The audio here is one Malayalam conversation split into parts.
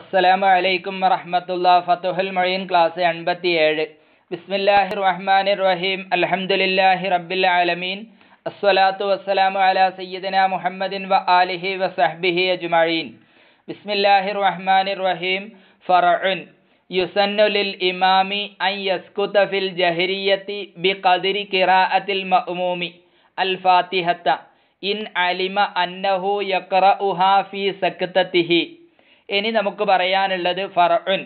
അസ്സലാമു അലൈക്കും വറഹമത്തുള്ള ഫതുഹുൽ മൊഴീൻ ക്ലാസ് എൺപത്തിയേഴ് ബിസ്മില്ലാഹി റഹ്മാനി റഹീം അലഹമുല്ലാഹി റബ്ബിൽ ആലമീൻ അസ്വലാത്തു വസ്സലാമു അല സയ്യിദിന മുഹമ്മദിൻ വ ആലിഹി വ സഹ്ബിഹി അജ്മഴീൻ ബിസ്മില്ലാഹി റഹ്മാനി റഹീം ഫറഉൻ يسن للإمام أن يسكت في الجهرية بقدر قراءة المأموم الفاتحة إن علم أنه يقرأها في سكتته ഇനി നമുക്ക് പറയാനുള്ളത് ഫറഉൻ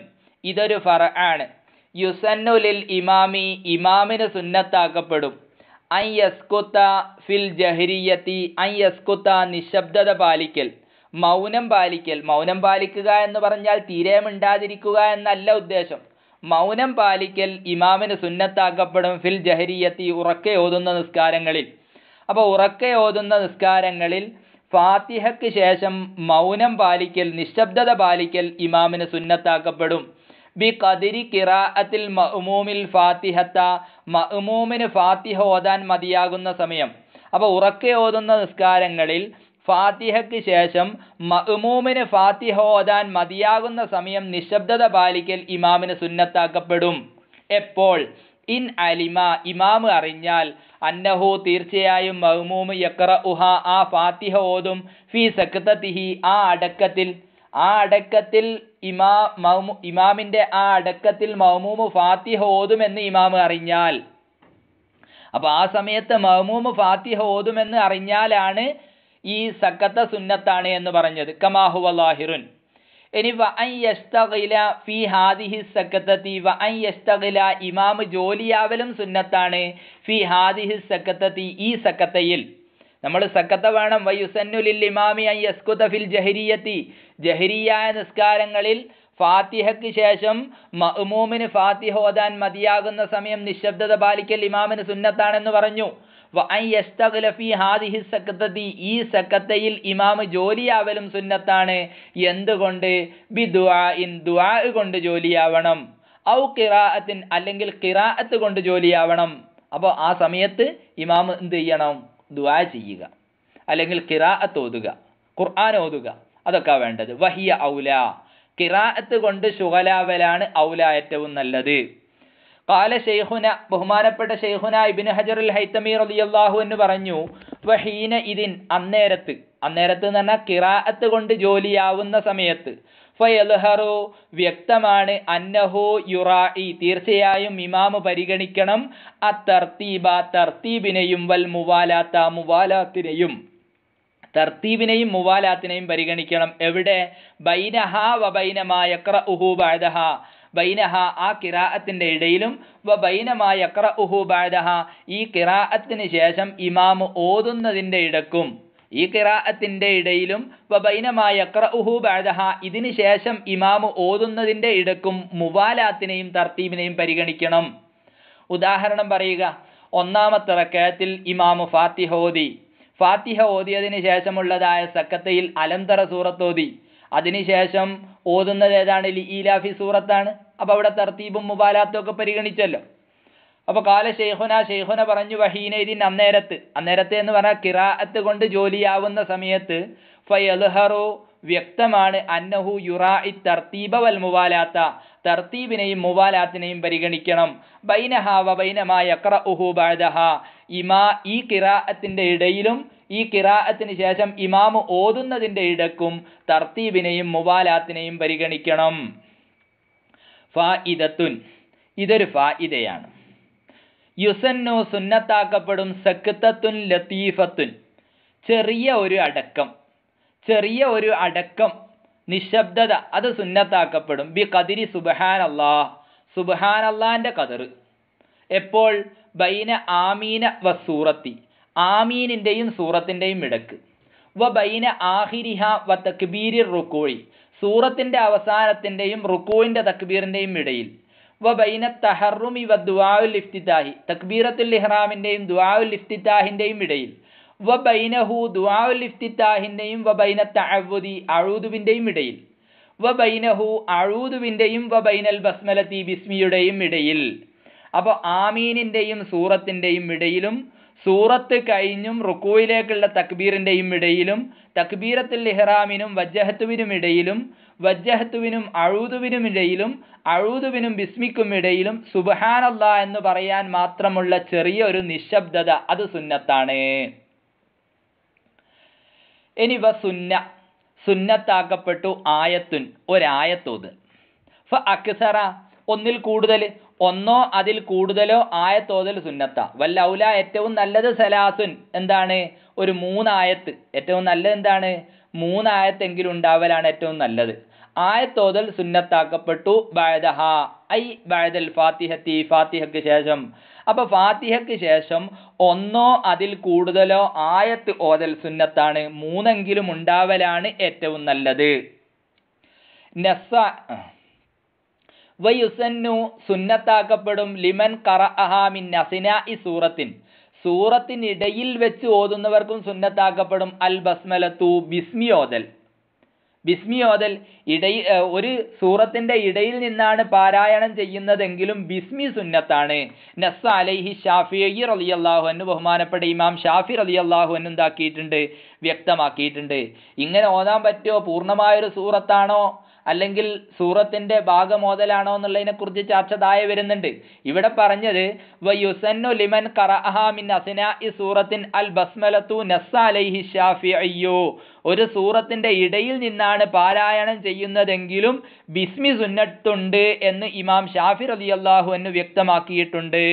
ഇതൊരു ഫറ ആണ് യുസന്നുലിൽ ഇമാമി ഇമാമിന് സുന്നത്താക്കപ്പെടും ഐ യസ്കുത്ത ഫിൽ ജഹരിയത്തി ഐ യസ്കുത്ത നിശബ്ദത പാലിക്കൽ മൗനം പാലിക്കൽ മൗനം പാലിക്കുക എന്ന് പറഞ്ഞാൽ തീരെ മിണ്ടാതിരിക്കുക എന്നല്ല ഉദ്ദേശം മൗനം പാലിക്കൽ ഇമാമിന് സുന്നത്താക്കപ്പെടും ഫിൽ ജഹരിയത്തി ഉറക്കെ ഓതുന്ന നിസ്കാരങ്ങളിൽ അപ്പോൾ ഉറക്കെ ഓതുന്ന നിസ്കാരങ്ങളിൽ ഫാത്തിഹയ്ക്ക് ശേഷം മൗനം പാലിക്കൽ നിശബ്ദത പാലിക്കൽ ഇമാമിന് സുന്നത്താക്കപ്പെടും ബി കതിരി കിറാഅത്തിൽ മഹ്മൂമിൽ ഫാത്തിഹത്ത മഹ്മൂമിന് ഫാത്തിഹ ഓതാൻ മതിയാകുന്ന സമയം അപ്പോൾ ഉറക്കെ ഓതുന്ന നിസ്കാരങ്ങളിൽ ഫാത്തിഹയ്ക്ക് ശേഷം മഹ്മൂമിന് ഫാത്തിഹ ഓതാൻ മതിയാകുന്ന സമയം നിശബ്ദത പാലിക്കൽ ഇമാമിന് സുന്നത്താക്കപ്പെടും എപ്പോൾ ഇൻ അലിമ ഇമാമ് അറിഞ്ഞാൽ അന്നഹു തീർച്ചയായും മഹ്മൂമ് യക്ര ആ ഫാത്തിഹ ഓതും ഫി സഖതതിഹി ആ അടക്കത്തിൽ ആ അടക്കത്തിൽ ഇമാ മൗമു ഇമാമിൻ്റെ ആ അടക്കത്തിൽ മൗമൂമ് ഫാത്തിഹ ഓതുമെന്ന് ഇമാമ് അറിഞ്ഞാൽ അപ്പോൾ ആ സമയത്ത് മൗമൂമ് ഫാത്തിഹ ഓതുമെന്ന് അറിഞ്ഞാലാണ് ഈ സക്കത്ത സുന്നത്താണ് എന്ന് പറഞ്ഞത് കമാഹുവ ലാഹിറുൻ ഇനി ഫി ഹാദിഹി സക്കത്തത്തി വ അൻ യസ്തകില ഇമാമ് ജോലിയാവലും സുന്നത്താണ് ഫി ഹാദിഹി സക്കത്തത്തി ഈ സക്കത്തയിൽ നമ്മൾ സക്കത്ത വേണം വയുസന്നുലിൽ ഇമാമി അൻ യസ്കുത ഫിൽ ജഹരിയത്തി ജഹരിയായ നിസ്കാരങ്ങളിൽ ഫാത്തിഹയ്ക്ക് ശേഷം മഅ്മൂമിന് ഫാത്തിഹ ഓതാൻ മതിയാകുന്ന സമയം നിശബ്ദത പാലിക്കൽ ഇമാമിന് സുന്നത്താണെന്ന് പറഞ്ഞു ഹാദിഹി ഈ സക്കത്തയിൽ ഇമാമ് ജോലിയാവലും സുന്നത്താണ് എന്തുകൊണ്ട് ഇൻ ദുആ കൊണ്ട് ജോലിയാവണം ഔ കിറാഅത്തിൻ അല്ലെങ്കിൽ കിറാഅത്ത് കൊണ്ട് ജോലിയാവണം അപ്പോൾ ആ സമയത്ത് ഇമാമ് എന്ത് ചെയ്യണം ദുആ ചെയ്യുക അല്ലെങ്കിൽ കിറാഅത്ത് ഓതുക ഖുർആൻ ഓതുക അതൊക്കെ വേണ്ടത് വഹിയ ഔല കിറാഅത്ത് കൊണ്ട് ശുഗലാവലാണ് ഔല ഏറ്റവും നല്ലത് കാല ഷെയ്ഖുന ബഹുമാനപ്പെട്ട ഷെയ്ഖുന ഇബിൻ ഹജറുൽ ഹൈത്തമീർ ഹൈത്തമി റലിയല്ലാഹു എന്ന് പറഞ്ഞു വഹീന ഇതിൻ അന്നേരത്ത് അന്നേരത്ത് എന്ന് പറഞ്ഞാൽ കിറാഅത്ത് കൊണ്ട് ജോലിയാവുന്ന സമയത്ത് ഫയൽഹറോ വ്യക്തമാണ് അന്നഹോ യുറായി തീർച്ചയായും ഇമാമ് പരിഗണിക്കണം അ തർത്തീബ തർത്തീബിനെയും വൽ മുവാലാത്ത മുവാലാത്തിനെയും തർത്തീബിനെയും മുവാലാത്തിനെയും പരിഗണിക്കണം എവിടെ ബൈനഹ വബൈനമായ ഉഹു ബാദഹ ബൈനഹ ആ കിറാഅത്തിൻ്റെ ഇടയിലും വ ബൈനമായ ഉഹു ബാദഹ ഈ കിറാഅത്തിന് ശേഷം ഇമാമ് ഓതുന്നതിൻ്റെ ഇടക്കും ഈ കിറാഅത്തിൻ്റെ ഇടയിലും വ വബൈനമായ ഉഹു ബാദഹ ഇതിന് ശേഷം ഇമാമ് ഓതുന്നതിൻ്റെ ഇടക്കും മുവാലാത്തിനെയും തർത്തീബിനെയും പരിഗണിക്കണം ഉദാഹരണം പറയുക ഒന്നാമത്തെ റക്കയത്തിൽ ഇമാമ് ഫാത്തിഹ ഓതി ഫാത്തിഹ ഓതിയതിന് ശേഷമുള്ളതായ സക്കത്തയിൽ അലന്തറ സൂറത്തോതി അതിനുശേഷം ഓതുന്നത് ഏതാണ് ഈലാഫി സൂറത്താണ് അപ്പോൾ അവിടെ തർത്തീബും മുബാലാത്തും ഒക്കെ പരിഗണിച്ചല്ലോ അപ്പോൾ കാല ശേഖുന ശേഖുന പറഞ്ഞു വഹീനൈദിൻ അന്നേരത്ത് അന്നേരത്ത് എന്ന് പറഞ്ഞാൽ കിറാഅത്ത് കൊണ്ട് ജോലിയാവുന്ന സമയത്ത് ഫയൽഹറോ വ്യക്തമാണ് അന്നഹു യുറാ ഇ തർത്തീബ വൽ മുബാലാത്ത തർത്തീബിനെയും മുവാലാത്തിനെയും പരിഗണിക്കണം ബൈനഹാവ ബൈനമാ യക്ര ബഅദഹ ഇമാ ഈ കിറാഅത്തിൻ്റെ ഇടയിലും ഈ കിറാഅത്തിന് ശേഷം ഇമാമു ഓതുന്നതിൻ്റെ ഇടക്കും തർത്തീബിനെയും മുവാലാത്തിനെയും പരിഗണിക്കണം ഫായിദത്തുൻ ഇതൊരു ഫായിദയാണ് യുസന്നു സുന്നത്താക്കപ്പെടും സക്കുത്തത്തുൻ ലത്തീഫത്തുൻ ചെറിയ ഒരു അടക്കം ചെറിയ ഒരു അടക്കം നിശബ്ദത അത് സുന്നത്താക്കപ്പെടും ബി കതിരി സുബഹാൻ അള്ളാഹ് സുബഹാൻ അള്ളാഹിൻ്റെ കതിർ എപ്പോൾ ബൈന ആമീന വ സൂറത്തി ആമീനിൻ്റെയും സൂറത്തിൻ്റെയും ഇടക്ക് വ ബൈന ആഹിരിഹ വ തക്ബീരി റുക്കോഴി സൂറത്തിൻ്റെ അവസാനത്തിൻ്റെയും റുക്കോയിൻ്റെ തക്ബീറിൻ്റെയും ഇടയിൽ വ ബൈന തഹറുമി വ ദുവാൽ ഇഫ്തിത്താഹി തക്ബീറത്തുൽ ഇഹ്റാമിൻ്റെയും ദുവാൽ ഇഫ്തിത്താഹിൻ്റെയും ഇടയിൽ വബൈനഹു ദുആഫ്തിത്താഹിൻ്റെയും ഇടയിൽ വബൈനഹു അഴൂദുവിൻ്റെയും വബൈനൽ ബസ്മലത്തി ബിസ്മിയുടെയും ഇടയിൽ അപ്പോൾ ആമീനിൻ്റെയും സൂറത്തിൻ്റെയും ഇടയിലും സൂറത്ത് കഴിഞ്ഞും റുക്കുവിലേക്കുള്ള തക്ബീറിൻ്റെയും ഇടയിലും തക്ബീറത്തുൽ ഇഹ്റാമിനും വജ്ജഹത്തുവിനും ഇടയിലും വജ്ജഹത്തുവിനും അഴുതുവിനും ഇടയിലും അഴുതുവിനും ബിസ്മിക്കും ഇടയിലും സുബഹാനല്ല എന്ന് പറയാൻ മാത്രമുള്ള ചെറിയ ഒരു നിശബ്ദത അത് സുന്നത്താണ് ഇനിവ സുന്ന സുന്നത്താക്കപ്പെട്ടു ആയത്തുൻ ഒരായത്തോത് ഫ അക്സറ ഒന്നിൽ കൂടുതൽ ഒന്നോ അതിൽ കൂടുതലോ തോതൽ സുന്നത്ത വല്ലൗല ഏറ്റവും നല്ലത് സലാസുൻ എന്താണ് ഒരു മൂന്നായത്ത് ഏറ്റവും നല്ലത് എന്താണ് മൂന്നായത്തെങ്കിലും ഉണ്ടാവലാണ് ഏറ്റവും നല്ലത് ആയത്തോതൽ സുന്നത്താക്കപ്പെട്ടു ബഴദഹ ഐ ബാദൽ ഫാത്തിഹത്തി ഫാത്തിഹയ്ക്ക് ശേഷം അപ്പൊ ഫാത്തിഹയ്ക്ക് ശേഷം ഒന്നോ അതിൽ കൂടുതലോ ആയത്ത് ഓതൽ സുന്നത്താണ് മൂന്നെങ്കിലും ഉണ്ടാവലാണ് ഏറ്റവും നല്ലത് നസ വയുസന്നു സുന്നത്താക്കപ്പെടും ലിമൻ അഹാമിൻ നസിന ഇ സൂറത്തിൻ സൂറത്തിനിടയിൽ വെച്ച് ഓതുന്നവർക്കും സുന്നത്താക്കപ്പെടും അൽ ബസ്മലത്തു ബിസ്മി ഓതൽ ബിസ്മി ഓതൽ ഇടയിൽ ഒരു സൂറത്തിൻ്റെ ഇടയിൽ നിന്നാണ് പാരായണം ചെയ്യുന്നതെങ്കിലും ബിസ്മി സുന്നത്താണ് നസ അലൈഹി ഷാഫി അലി അള്ളാഹു എന്ന് ബഹുമാനപ്പെട്ട ഇമാം ഷാഫി അലി അള്ളാഹു എന്നുണ്ടാക്കിയിട്ടുണ്ട് വ്യക്തമാക്കിയിട്ടുണ്ട് ഇങ്ങനെ ഓതാൻ പറ്റുമോ പൂർണ്ണമായൊരു സൂറത്താണോ അല്ലെങ്കിൽ സൂറത്തിന്റെ ഭാഗമോതലാണോ എന്നുള്ളതിനെക്കുറിച്ച് ചർച്ച താഴെ വരുന്നുണ്ട് ഇവിടെ പറഞ്ഞത് ലിമൻ സൂറത്തിൻ അൽ ബസ്മലത്തു നസ്സാലൈഹി ഒരു സൂറത്തിന്റെ ഇടയിൽ നിന്നാണ് പാരായണം ചെയ്യുന്നതെങ്കിലും ബിസ്മി സുന്നത്തുണ്ട് എന്ന് ഇമാം ഷാഫി റലിയല്ലാഹു എന്ന് വ്യക്തമാക്കിയിട്ടുണ്ട്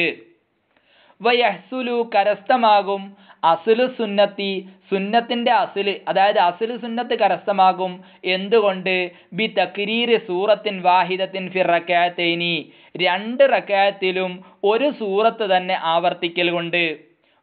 വയഹ്സുലു കരസ്ഥമാകും അസുലു സുന്നത്തി സുന്നത്തിൻ്റെ അസുല് അതായത് അസുലു സുന്നത്ത് കരസ്ഥമാകും എന്തുകൊണ്ട് ബി തക്രീർ സൂറത്തിൻ വാഹിദത്തിൻ ഫിർ റക്കാത്തൈനി രണ്ട് റക്കായത്തിലും ഒരു സൂറത്ത് തന്നെ ആവർത്തിക്കൽ കൊണ്ട്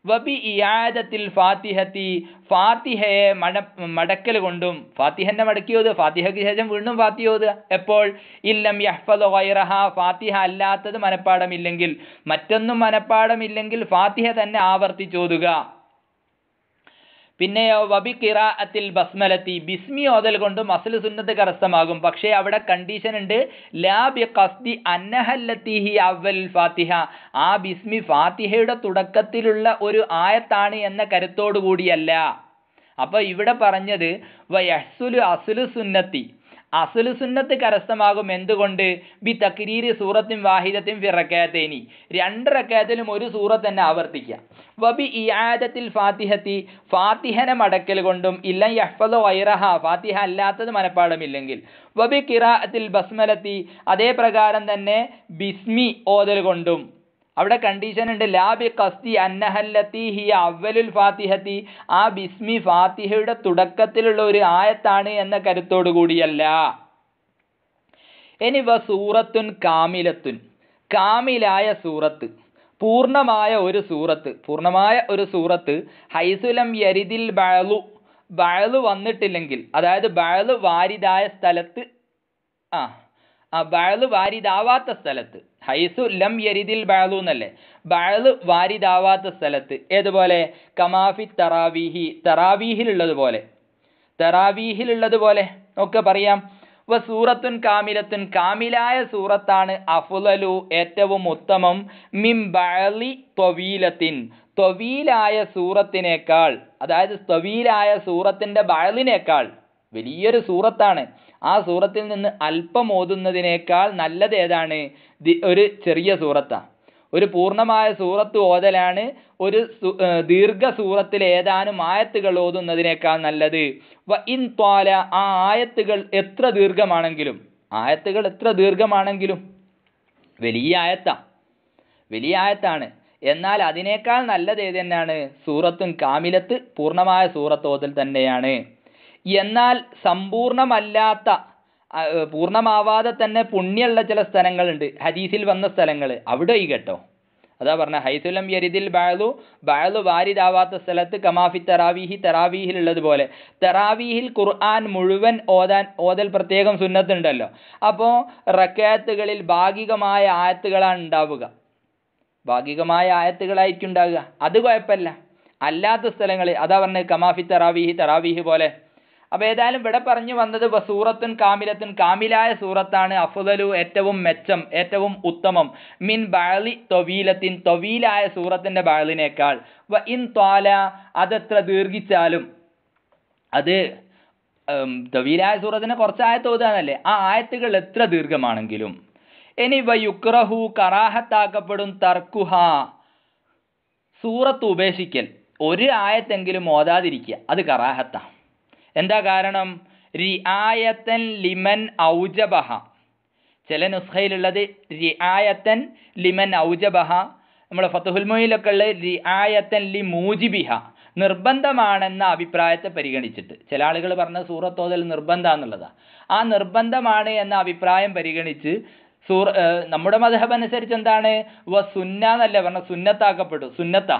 വബി ഇയാദത്തിൽ ഫാത്തിഹത്തി ഫാത്തിഹയെ മട മടക്കൽ കൊണ്ടും ഫാത്തിഹനെ മടക്കിയോത് ഫാത്തിഹയ്ക്ക് ശേഷം വീണ്ടും ഫാത്തിയോത് എപ്പോൾ ഇല്ലം യഹ്ഫദ് വൈറഹ ഫാത്തിഹ അല്ലാത്തത് മനപ്പാടമില്ലെങ്കിൽ മറ്റൊന്നും മനപ്പാടമില്ലെങ്കിൽ ഫാത്തിഹ തന്നെ ആവർത്തിച്ചോതുക പിന്നെയോ വബി കിറാഅത്തിൽ ബസ്മലത്തി ബിസ്മി ഓതൽ കൊണ്ട് മസൽ സുന്നത്ത് കരസ്ഥമാകും പക്ഷേ അവിടെ കണ്ടീഷൻ ഉണ്ട് ലാബി കസ്തി അന്നഹല്ലത്തിഹി അവൽ ഫാത്തിഹ ആ ബിസ്മി ഫാത്തിഹയുടെ തുടക്കത്തിലുള്ള ഒരു ആയത്താണ് എന്ന കരുത്തോടു കൂടിയല്ല അപ്പോൾ ഇവിടെ പറഞ്ഞത് യഹ്സുലു അസുലു സുന്നത്തി സുന്നത്ത് കരസ്ഥമാകും എന്തുകൊണ്ട് ബി തക്രീര് സൂറത്തും വാഹിദത്തും ഫിറക്കാത്തേനി രണ്ട് റക്കാത്തിലും ഒരു സൂറത്ത് തന്നെ ആവർത്തിക്കുക വബി ഇയാദത്തിൽ ഫാത്തിഹത്തി ഫാത്തിഹനെ മടക്കൽ കൊണ്ടും ഇല്ല യഹ്ഫദോ വൈറഹ ഫാത്തിഹ അല്ലാത്തത് മനഃപ്പാടമില്ലെങ്കിൽ വബി കിറാത്തിൽ ബസ്മലത്തി അതേ പ്രകാരം തന്നെ ബിസ്മി ഓതൽ കൊണ്ടും അവിടെ കണ്ടീഷൻ ഉണ്ട് ലാബി കസ്തി അന്നഹല്ലത്തി ഹി അവലുൽ ഫാത്തിഹത്തി ആ ബിസ്മി ഫാത്തിഹയുടെ തുടക്കത്തിലുള്ള ഒരു ആയത്താണ് എന്ന കരുത്തോടു കൂടിയല്ല ഇനി വ സൂറത്തുൻ കാമിലത്തുൻ കാമിലായ സൂറത്ത് പൂർണ്ണമായ ഒരു സൂറത്ത് പൂർണ്ണമായ ഒരു സൂറത്ത് ഹൈസുലം യരിദിൽ ബഴലു ബഴലു വന്നിട്ടില്ലെങ്കിൽ അതായത് ബഴലു വാരിതായ സ്ഥലത്ത് ആ ആ ബഴലു വാരിതാവാത്ത സ്ഥലത്ത് ഹൈസു ലം യരിദിൽ ബാലു എന്നല്ലേ ബാലു വാരിതാവാത്ത സ്ഥലത്ത് ഏതുപോലെ കമാഫി തറാവീഹി തറാവീഹിലുള്ളതുപോലെ തറാവീഹിലുള്ളതുപോലെ ഒക്കെ പറയാം വ സൂറത്തുൻ കാമിലത്തുൻ കാമിലായ സൂറത്താണ് അഫുലലു ഏറ്റവും ഉത്തമം മിം ബാലി തൊവീലത്തിൻ തൊവീലായ സൂറത്തിനേക്കാൾ അതായത് തൊവീലായ സൂറത്തിൻ്റെ ബാലിനേക്കാൾ വലിയൊരു സൂറത്താണ് ആ സൂറത്തിൽ നിന്ന് അല്പം ഓതുന്നതിനേക്കാൾ നല്ലത് ഏതാണ് ഒരു ചെറിയ സൂറത്താണ് ഒരു പൂർണ്ണമായ സൂറത്ത് ഓതലാണ് ഒരു ദീർഘ സൂറത്തിൽ ഏതാനും ആയത്തുകൾ ഓതുന്നതിനേക്കാൾ നല്ലത് വ ഇൻ ത്വാല ആ ആയത്തുകൾ എത്ര ദീർഘമാണെങ്കിലും ആയത്തുകൾ എത്ര ദീർഘമാണെങ്കിലും വലിയ ആയത്താ വലിയ ആയത്താണ് എന്നാൽ അതിനേക്കാൾ നല്ലത് ഏത് തന്നെയാണ് സൂറത്തും കാമിലത്ത് പൂർണ്ണമായ സൂറത്ത് ഓതൽ തന്നെയാണ് എന്നാൽ സമ്പൂർണമല്ലാത്ത പൂർണ്ണമാവാതെ തന്നെ പുണ്യമുള്ള ചില സ്ഥലങ്ങളുണ്ട് ഹദീസിൽ വന്ന സ്ഥലങ്ങൾ അവിടെ ഈ കേട്ടോ അതാ പറഞ്ഞ ഹൈസുലം യരിദിൽ ബാഴു ബാഴു വാരിദാവാത്ത സ്ഥലത്ത് കമാഫി തെറാവീഹി തെറാവീഹിലുള്ളത് പോലെ തെറാവീഹിൽ ഖുർആൻ മുഴുവൻ ഓതാൻ ഓതൽ പ്രത്യേകം സുന്നത്തുണ്ടല്ലോ അപ്പോൾ റക്കയത്തുകളിൽ ഭാഗികമായ ആയത്തുകളാണ് ഉണ്ടാവുക ഭാഗികമായ ആയത്തുകളായിരിക്കും ഉണ്ടാവുക അത് കുഴപ്പമില്ല അല്ലാത്ത സ്ഥലങ്ങളിൽ അതാ പറഞ്ഞത് കമാഫി തെറാവീഹി തെറാവീഹി പോലെ അപ്പൊ ഏതായാലും ഇവിടെ പറഞ്ഞു വന്നത് സൂറത്തുൻ കാമിലത്തുൻ കാമിലായ സൂറത്താണ് അഫുദലു ഏറ്റവും മെച്ചം ഏറ്റവും ഉത്തമം മിൻ ബാളി തൊവീലത്തിൻ തൊവീലായ സൂറത്തിന്റെ ബാളിനേക്കാൾ വ ഇൻ ത്വാല അതെത്ര ദീർഘിച്ചാലും അത് തൊവീലായ സൂറത്തിന് കുറച്ച് ആയത്ത് ഓതാനല്ലേ ആ ആയത്തുകൾ എത്ര ദീർഘമാണെങ്കിലും ഇനി വ യുക്രഹു കറാഹത്താക്കപ്പെടും തർക്കുഹ സൂറത്ത് ഉപേക്ഷിക്കൽ ഒരു ആയത്തെങ്കിലും ഓതാതിരിക്കുക അത് കറാഹത്താണ് എന്താ കാരണം റിയായത്തൻ ലിമൻ ഔജബഹ ചില നുസ്ഖയിലുള്ളത് റിയായത്തൻ ലിമൻ ഔജബഹ നമ്മൾ ഫത്തുഹുൽമൊയിലൊക്കെ ഉള്ള റിയായത്തൻ ലി മൂജിബിഹ നിർബന്ധമാണെന്ന അഭിപ്രായത്തെ പരിഗണിച്ചിട്ട് ചില ആളുകൾ പറഞ്ഞ സൂറത്തോതൽ നിർബന്ധമാണെന്നുള്ളതാണ് ആ നിർബന്ധമാണ് എന്ന അഭിപ്രായം പരിഗണിച്ച് സൂറ നമ്മുടെ മതഹബ് അനുസരിച്ച് എന്താണ് വ സുന്ന എന്നല്ലേ പറഞ്ഞ സുന്നത്താക്കപ്പെട്ടു സുന്നത്താ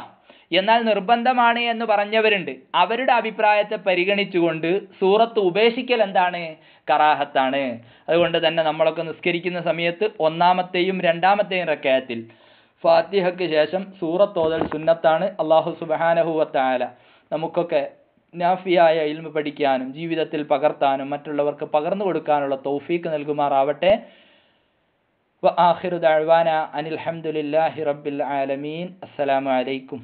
എന്നാൽ നിർബന്ധമാണ് എന്ന് പറഞ്ഞവരുണ്ട് അവരുടെ അഭിപ്രായത്തെ പരിഗണിച്ചുകൊണ്ട് സൂറത്ത് ഉപേക്ഷിക്കൽ എന്താണ് കറാഹത്താണ് അതുകൊണ്ട് തന്നെ നമ്മളൊക്കെ നിസ്കരിക്കുന്ന സമയത്ത് ഒന്നാമത്തെയും രണ്ടാമത്തെയും റക്കയത്തിൽ ഫാത്തിഹയ്ക്ക് ശേഷം സൂറത്ത് ഓതൽ സുന്നത്താണ് അള്ളാഹു സുബാനഹുവത്തായാല നമുക്കൊക്കെ നാഫിയായ ഇൽമ പഠിക്കാനും ജീവിതത്തിൽ പകർത്താനും മറ്റുള്ളവർക്ക് പകർന്നു കൊടുക്കാനുള്ള തൗഫീക്ക് നൽകുമാറാവട്ടെ വ دعوانا أن അനിൽ لله رب ആലമീൻ السلام عليكم